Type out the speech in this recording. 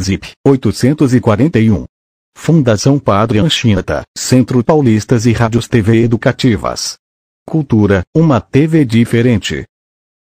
ZIP 841. Fundação Padre Anchieta, Centro Paulistas e Rádios TV Educativas. Cultura, uma TV diferente.